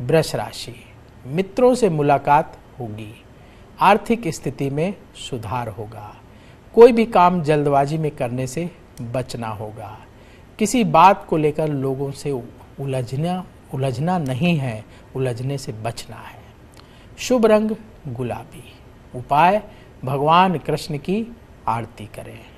वृष राशि मित्रों से मुलाकात होगी आर्थिक स्थिति में सुधार होगा कोई भी काम जल्दबाजी में करने से बचना होगा किसी बात को लेकर लोगों से उलझना उलझना नहीं है उलझने से बचना है शुभ रंग गुलाबी उपाय भगवान कृष्ण की आरती करें